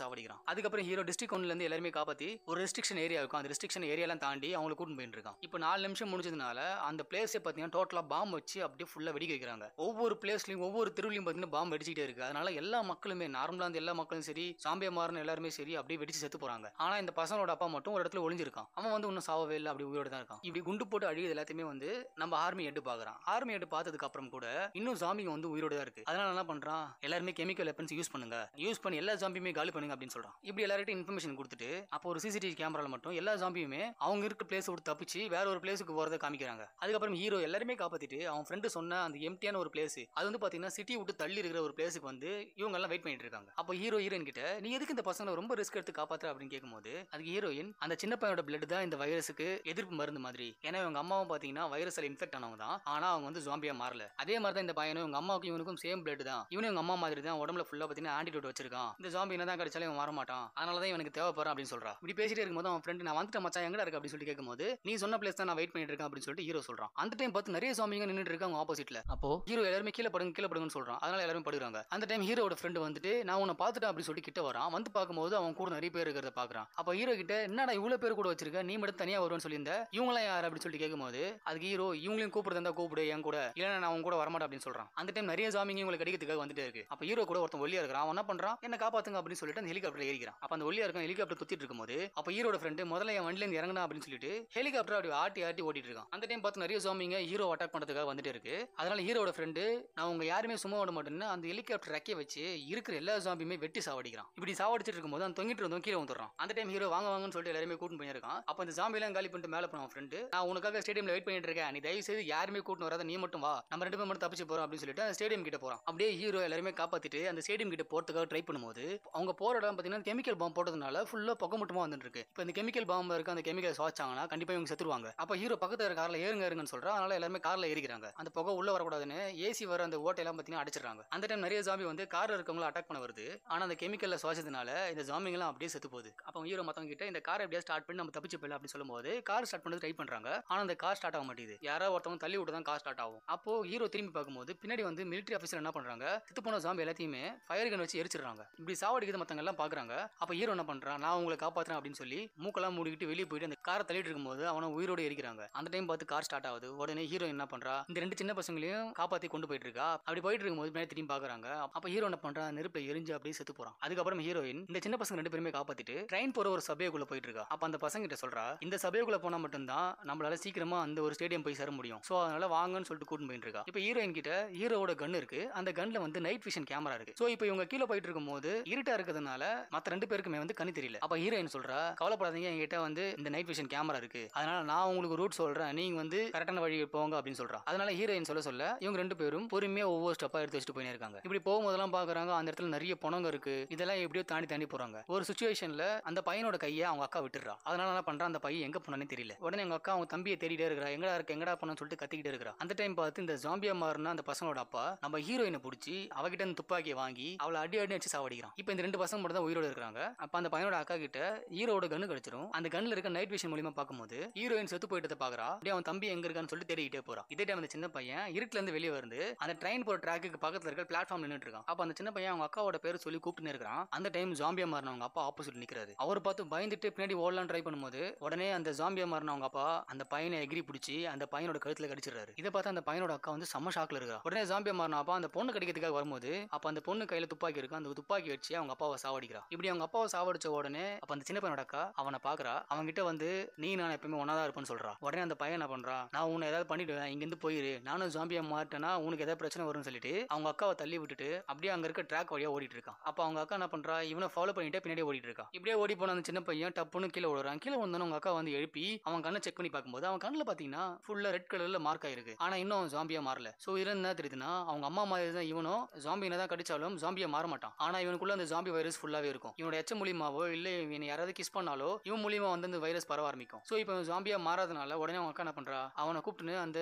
சாவடிக்கிறான் அதுக்கப்புறம் ஹீரோ டிஸ்ட்ரிக் ஒன்ல இருந்து எல்லாருமே காப்பாத்தி ஒரு ரெஸ்ட்ரிக்ஷன் ஏரியா இருக்கும் அந்த ரெஸ்ட்ரிக்ஷன் ஏரியாலாம் தாண்டி அவங்க கூட்டு போயிட்டு இருக்கான் இப்போ நாலு நிமிஷம் முடிஞ்சதுனால அந்த பிளேஸே பார்த்தீங்கன்னா டோட்டலாக பாம்பு வச்சு அப்படியே ஃபுல்லாக வெடிக்க வைக்கிறாங்க ஒவ்வொரு பிளேஸ்லையும் ஒவ்வொரு திருவிழியும் பார்த்தீங்கன்னா பாம்பு வெடிச்சுட்டே இருக்கு அதனால எல்லா மக்களுமே நார்மலாக இருந்த எல்லா மக்களும் சரி சாம்பிய மாறன் எல்லாருமே சரி அப்படியே வெடிச்சு செத்து போறாங்க ஆனா இந்த பசங்களோட அப்பா மட்டும் ஒரு இடத்துல ஒளிஞ்சிருக்கான் அவன் வந்து இன்னும் சாவவே இல்லை அப்படி உயிரோட தான் இருக்கான் இப்படி குண்டு போட்டு அழியது எல்லாத்தையுமே வந்து நம்ம ஆர்மி எட்டு பாக்குறான் ஆர்மி எட்டு பார்த்ததுக்கு அப்புறம் கூட இன்னும் ஜாம்பிங்க வந்து உயிரோட தான் இருக்கு அதனால என்ன பண்றான் எல்லாருமே கெமிக்கல் வெப்பன்ஸ் யூஸ் பண்ணுங்க யூஸ் பண்ணி எல்லா ஜாம்பியுமே காலி பண்ணுங்க அப்படின்னு சொல்றான் இப்படி எல்லார்ட்டும் இன்ஃபர்மேஷன் கொடுத்துட்டு அப்போ ஒரு சிசிடிவி கேமரால மட்டும் எல்லா ஜாம்பியுமே அவங்க இருக்க பிளேஸ் விட்டு தப்பிச்சு வேற ஒரு பிளேஸுக்கு போறதை காமிக்கிறாங்க அதுக்கப்புறம் ஹீரோ எல்லாருமே காப்பாத்திட்டு அவன் ஃப்ரெண்டு சொன்ன அந்த எம்டியான ஒரு பிளேஸ் அது வந்து பாத்தீங்கன்னா சிட்டி விட்டு தள்ளி இருக்கிற ஒரு பிளேஸுக்கு வந்து இவங்கெல்லாம் வெயிட் பண்ணிட்டு இருக்காங்க அப்போ ஹீரோ ஹீரோயின் கிட்ட நீ எதுக்கு இந்த பசங்களை ரொம்ப ரிஸ்க் எடுத்து காப்பாத்துற அப்படின்னு கேட்கும்போது அதுக்கு ஹீரோயின் அந்த சின்ன பையனோட பிளட் தான் இந்த வைரஸுக்கு எதிர்ப்பு மருந்து மாதிரி ஏன்னா இவங்க அம்மாவும் பாத்தீங்கன்னா வைரஸில் இன்ஃபெக்ட் ஆனவங்க தான் ஆனா அவங்க வந்து ஜாம்பியா மாறல அதே மாதிரி தான் இந்த பையனும் இவங்க அம்மாவுக்கு இவனுக்கும் சேம் பிளட் தான் இவனும் இவங்க அம்மா மாதிரி தான் உடம்புல ஃபுல்லா பாத்தீங்கன்னா ஆன்டிடோட் வச்சிருக்கான் இந்த ஜாம்பி என்ன தான் கிடைச்சாலும் இவன் வரமாட்டான் அதனால தான் இவனுக்கு தேவைப்படுறான் அப்படின்னு சொல்றா இப்படி பேசிட்டு இருக்கும்போது அவன் ஃப்ரெண்ட் நான் வந்துட்டு மச்சா எங்க இருக்கு அப்படின்னு சொல்லி கேட்கும்போது நீ சொன்ன பிளேஸ் தான் நான் வெயிட் பண்ணிட்டு இருக்கேன் அப்படின்னு சொல்லிட்டு ஹீரோ சொல்றான் அந்த டைம் பார்த்து நிறைய சாமிங்க நின்றுட்டு இருக்காங்க ஆப்போசிட்ல அப்போ ஹீரோ எல்லாருமே கீழே படுங்க கீழே படுங்கன்னு சொல்றான் இருக்கான் அதனால எல்லாரும் படுகிறாங்க அந்த டைம் ஹீரோட ஃப்ரெண்டு வந்துட்டு நான் உன்னை பார்த்துட்டேன் அப்படின்னு சொல்லி கிட்ட வரான் வந்து பார்க்கும்போது அவன் கூட நிறைய பேர் இருக்கிறத பாக்குறான் அப்ப ஹீரோ கிட்ட என்னடா இவ்வளவு பேர் கூட வச்சிருக்க நீ மட்டும் தனியா வருவேன்னு சொல்லியிருந்த இவங்களாம் யார் அப்படின்னு சொல்லி கேட்கும்போது அதுக்கு ஹீரோ இவங்களையும் கூப்பிடுறது இருந்தா கூப்பிடு என் கூட இல்லைன்னா நான் அவன் கூட வரமாட்டேன் அப்படின்னு சொல்றான் அந்த டைம் நிறைய சாமிங்க இவங்களை கிடைக்கிறதுக்காக வந்துட்டு இருக்கு அப்ப ஹீரோ கூட ஒருத்தன் ஒல்லியா இருக்கான் அவன் என்ன பண்றான் என்ன காப்பாத்துங்க அப்படின்னு சொல்லிட்டு அந்த ஹெலிகாப்டர் ஏறிக்கிறான் அப்ப அந்த ஒல்லியா இருக்கான் ஹெலிகாப்டர் துத்திட்டு இருக்கும்போது அப்ப ஹீரோட ஃப்ரெண்டு முதல்ல என் வண்டில இறங்கினா அப்படின்னு சொல்லிட்டு ஹெலிகாப்டர் அப்படி ஆட்டி ஆட்டி ஓட்டிட்டு இருக்கான் அந்த டைம் பார்த்து நிறைய சாமிங்க ஹீரோ அட்டாக் பண்றதுக்காக வந்துட்டு இருக்கு அதனால ஹீரோட ஃப்ரெண்டு நான் உங்க யாருமே சும்மா சாவோட மட்டும்னு அந்த ஹெலிகாப்டர் ரெக்கை வச்சு இருக்கிற எல்லா ஜாம்பியுமே வெட்டி சாவடிக்கிறான் இப்படி சாவடிச்சிட்டு போது அந்த தொங்கிட்டு இருந்தோம் கீழே வந்துடுறான் அந்த டைம் ஹீரோ வாங்க வாங்கன்னு சொல்லிட்டு எல்லாருமே கூட்டு பண்ணியிருக்கான் அப்போ அந்த ஜாம்பிலாம் காலி பண்ணிட்டு மேலே போன ஃப்ரெண்டு நான் உனக்காக ஸ்டேடியம்ல வெயிட் பண்ணிட்டு இருக்கேன் நீ தயவு செய்து யாருமே கூட்டு வராத நீ மட்டும் வா நம்ம ரெண்டு பேரும் மட்டும் தப்பிச்சு போறோம் அப்படின்னு சொல்லிட்டு அந்த ஸ்டேடியம் கிட்ட போறோம் அப்படியே ஹீரோ எல்லாருமே காப்பாத்திட்டு அந்த ஸ்டேடியம் கிட்ட போறதுக்காக ட்ரை பண்ணும்போது அவங்க போற இடம் பார்த்தீங்கன்னா கெமிக்கல் பாம்பு போட்டதுனால ஃபுல்லாக புகை மட்டுமா வந்துட்டு இருக்கு இப்போ இந்த கெமிக்கல் பாம்பு இருக்க அந்த கெமிக்கல் சுவாச்சாங்கன்னா கண்டிப்பாக இவங்க செத்துருவாங்க அப்போ ஹீரோ பக்கத்தில் காரில் ஏறுங்க ஏறுங்கன்னு சொல்றான் அதனால எல்லாருமே காரில் ஏறிக்கிறாங்க அந்த புகை உள்ள வரக்கூடாதுன்னு ஏசி வர அந்த ஓட்டையெல்லாம் பார்த்தீங்கன்னா வச்சிடறாங்க அந்த டைம் நிறைய ஜாம்பி வந்து கார் இருக்கவங்கள அட்டாக் பண்ண வருது ஆனா அந்த கெமிக்கல்ல சுவாசத்தினால இந்த ஜாம்பிங்கெல்லாம் அப்படியே செத்து போகுது அப்போ ஹீரோ மத்தவங்க கிட்ட இந்த கார் எப்படியா ஸ்டார்ட் பண்ணி நம்ம தப்பிச்சு போயிடலாம் அப்படின்னு சொல்லும்போது கார் ஸ்டார்ட் பண்ணது ட்ரை பண்றாங்க ஆனா அந்த கார் ஸ்டார்ட் ஆக மாட்டேது யாரோ ஒருத்தவங்க தள்ளி விட்டு தான் கார் ஸ்டார்ட் ஆகும் அப்போ ஹீரோ திரும்பி பார்க்கும்போது பின்னாடி வந்து மிலிட்டரி ஆஃபீஸர் என்ன பண்றாங்க செத்து போன ஜாம்பி எல்லாத்தையுமே ஃபயர் கன் வச்சு எரிச்சிடுறாங்க இப்படி சாவடிக்கிறது மத்தவங்க எல்லாம் பாக்குறாங்க அப்ப ஹீரோ என்ன பண்ணுறான் நான் உங்களை காப்பாத்துறேன் அப்படின்னு சொல்லி மூக்கெல்லாம் மூடிக்கிட்டு வெளியே போயிட்டு அந்த காரை தள்ளிட்டு இருக்கும்போது அவனை உயிரோடு எரிக்கிறாங்க அந்த டைம் பார்த்து கார் ஸ்டார்ட் ஆகுது உடனே ஹீரோ என்ன பண்றா இந்த ரெண்டு சின்ன பசங்களையும் காப்பாத்தி கொண்டு போயிட்டு இருக்கா அப்படி போயிட்டு இருக்கும்போது கொஞ்சம் திரும்பி பாக்குறாங்க அப்ப ஹீரோ என்ன பண்றான் நெருப்பை எரிஞ்சு அப்படியே செத்து போறான் அதுக்கப்புறம் ஹீரோயின் இந்த சின்ன பசங்க ரெண்டு பேருமே காப்பாத்திட்டு ட்ரெயின் போற ஒரு சபைக்குள்ள போயிட்டு இருக்கா அப்ப அந்த பசங்க கிட்ட சொல்றா இந்த சபைக்குள்ள போனா மட்டும்தான் நம்மளால சீக்கிரமா அந்த ஒரு ஸ்டேடியம் போய் சேர முடியும் சோ அதனால வாங்கன்னு சொல்லிட்டு கூட்டு போயிட்டு இருக்கா இப்ப ஹீரோயின் கிட்ட ஹீரோவோட கன் இருக்கு அந்த கன்ல வந்து நைட் விஷன் கேமரா இருக்கு சோ இப்போ இவங்க கீழே போயிட்டு இருக்கும் போது இருட்டா இருக்கிறதுனால மத்த ரெண்டு பேருக்குமே வந்து கண்ணு தெரியல அப்ப ஹீரோயின் சொல்றா கவலைப்படாதீங்க என்கிட்ட வந்து இந்த நைட் விஷன் கேமரா இருக்கு அதனால நான் உங்களுக்கு ரூட் சொல்றேன் நீங்க வந்து கரெக்டான வழி போங்க அப்படின்னு சொல்றா அதனால ஹீரோயின் சொல்ல சொல்ல இவங்க ரெண்டு பேரும் பொறுமையா ஒவ்வொரு ஸ்டெப்பா எடுத்து வச்சுட்டு போயினே இருக்காங்க இப்படி போகும்போதெல்லாம் பாக்குறாங்க அந்த இடத்துல நிறைய பணங்க இருக்கு இதெல்லாம் எப்படியோ தாண்டி தாண்டி போறாங்க ஒரு சுச்சுவேஷன்ல அந்த பையனோட கையை அவங்க அக்கா விட்டுறா அதனால என்ன பண்றா அந்த பையன் எங்க போனானே தெரியல உடனே எங்க அக்கா அவங்க தம்பியை தேடிட்டே இருக்கிறா எங்கடா இருக்கு எங்கடா பண்ணு சொல்லிட்டு கத்திக்கிட்டே இருக்கிறா அந்த டைம் பார்த்து இந்த ஜாம்பியா மாறுனா அந்த பசங்களோட அப்பா நம்ம ஹீரோயினை பிடிச்சி அவகிட்ட இருந்து துப்பாக்கியை வாங்கி அவளை அடி அடி அடிச்சு சாவடிக்கிறான் இப்போ இந்த ரெண்டு பசங்க மட்டும் தான் உயிரோட இருக்காங்க அப்ப அந்த பையனோட அக்கா கிட்ட ஹீரோட கண்ணு கிடைச்சிரும் அந்த கண்ணில் இருக்க நைட் விஷன் மூலியமா பார்க்கும்போது ஹீரோயின் செத்து போயிட்டதை பாக்குறா அப்படியே அவன் தம்பி எங்க இருக்கான்னு சொல்லிட்டு தேடிக்கிட்டே போறான் இதே டைம் அந்த சின்ன பையன் இருட்டுல இருந்து வெளியே வந்து அந்த ட்ரெயின் போற ட்ராக்கு பக்கத்தில் இருக்க பிளாட்ஃபார்ம் நின்றுட்டு இருக்கான் அந்த சின்ன பையன் அவங்க அக்காவோட பேர் சொல்லி கூப்பிட்டு இருக்கிறான் அந்த டைம் ஜாம்பியா மாறின அவங்க அப்பா ஆப்போசிட் நிக்கிறாரு அவர் பார்த்து பயந்துட்டு பின்னாடி ஓடலாம் ட்ரை பண்ணும்போது உடனே அந்த ஜாம்பியா மாறின அவங்க அப்பா அந்த பையனை எகிரி பிடிச்சி அந்த பையனோட கழுத்துல கடிச்சிடுறாரு இதை பார்த்து அந்த பையனோட அக்கா வந்து செம்ம ஷாக்ல இருக்கா உடனே ஜாம்பியா மாறின அப்பா அந்த பொண்ணு கடிக்கிறதுக்காக வரும்போது அப்போ அந்த பொண்ணு கையில் துப்பாக்கி இருக்கும் அந்த துப்பாக்கி வச்சு அவங்க அப்பாவை சாவடிக்கிறான் இப்படி அவங்க அப்பாவை சாவடிச்ச உடனே அப்ப அந்த சின்ன பையனோட அக்கா அவனை அவங்க அவன்கிட்ட வந்து நீ நான் எப்பவுமே ஒன்றா தான் இருப்பேன் சொல்கிறா உடனே அந்த பையன் என்ன பண்ணுறான் நான் உன்னை ஏதாவது பண்ணிவிடுவேன் இங்கேருந்து போயிரு நானும் ஜாம்பியா மாட்டேன்னா உனக்கு ஏதாவது பிரச்சனை வரும்னு சொல்லிட்டு அவங்க அக்காவை தள்ளி விட்டுட்டு அப்படியே அங்கே இருக்க ட்ராக் வழியாக ஓடிட்டு இருக்கான் அப்போ அவங்க அக்கா என்ன பண்ணுறா இவனை ஃபாலோ பண்ணிட்டு பின்னாடி ஓடிட்டு இருக்கான் இப்படியே ஓடி போன அந்த சின்ன பையன் டப்புன்னு கீழே ஓடுறான் கீழே வந்தோன்னு அவங்க அக்கா வந்து எழுப்பி அவன் கண்ணை செக் பண்ணி பார்க்கும்போது அவன் கண்ணில் பார்த்தீங்கன்னா ஃபுல்லாக ரெட் கலரில் மார்க் ஆயிருக்கு ஆனால் இன்னும் அவன் ஜாம்பியாக மாறல ஸோ இதில் என்ன தெரியுதுன்னா அவங்க அம்மா மாதிரி தான் இவனும் ஜாம்பியை தான் கடிச்சாலும் ஜாம்பியை மாற மாட்டான் ஆனால் இவனுக்குள்ள அந்த ஜாம்பி வைரஸ் ஃபுல்லாகவே இருக்கும் இவனோட எச்ச மூலியமாவோ இல்லை இவன் யாராவது கிஸ் பண்ணாலோ இவன் மூலியமாக வந்து அந்த வைரஸ் பரவ ஆரம்பிக்கும் ஸோ இப்போ ஜாம்பியாக மாறாதனால உடனே அவன் அக்கா என்ன பண்ணுறா அவனை கூப்பிட்டு அந்த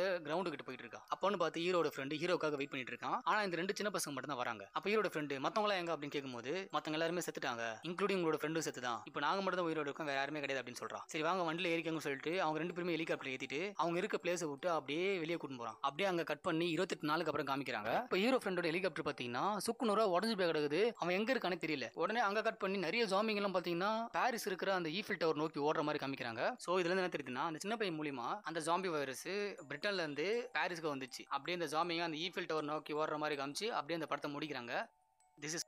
கிட்ட போயிட்டு இருக்கான் அப்போன்னு பார்த்து ஹீரோட ஃப்ரெண்டு ஹீரோக்காக வெயிட் பண்ணிட்டு இருக்கான் ஆனால் இந்த ரெண்டு சின்ன பசங்க மட்டும் தான் வராங்க அப்போ ஈரோட ஃப்ரெண்டு மற்றவங்களாம் எங்க அப்படின்னு கேட்கும்போது மத்தவங்க எல்லாருமே செத்துட்டாங்க இன்க்ளூடிங் உங்களோட ஃப்ரெண்டும் செத்து தான் இப்போ நாங்கள் மட்டும் தான் உயிரோட இருக்கோம் வேற யாருமே கிடையாது அப்படின்னு சொல்கிறான் சரி வாங்க வண்டியில் ஏறிக்கங்கன்னு சொல்லிட்டு அவங்க ரெண்டு பேருமே ஹெலிகாப்டர் ஏத்திட்டு அவங்க இருக்க பிளேஸ் விட்டு அப்படியே வெளியே கூட்டு போகிறான் அப்படியே அங்கே கட் பண்ணி இருபத்தெட்டு நாளுக்கு அப்புறம் காமிக்கிறாங்க இப்போ ஹீரோ ஃப்ரெண்டோட ஹெலிகாப்டர் பார்த்தீங்கன்னா சுக்குநூறா உடஞ்சு போய் கிடக்குது அவன் எங்க இருக்கானே தெரியல உடனே அங்கே கட் பண்ணி நிறைய ஜாமிங் எல்லாம் பார்த்தீங்கன்னா பாரிஸ் இருக்கிற அந்த ஈஃபில் டவர் நோக்கி ஓடுற மாதிரி காமிக்கிறாங்க ஸோ இதுல இருந்து என்ன தெரியுதுன்னா அந்த சின்ன பையன் மூலியமா அந்த ஜாம்பி வைரஸ் பிரிட்டன்ல இருந்து பாரிஸ்க்கு வந்துச்சு அப்படியே அந்த ஜாமிங்க அந்த ஈஃபில் டவர் நோக்கி ஓடுற மாதிரி காமிச்சு அப்படியே அந்த படத்தை முடிக்கிறாங்க திஸ் இஸ்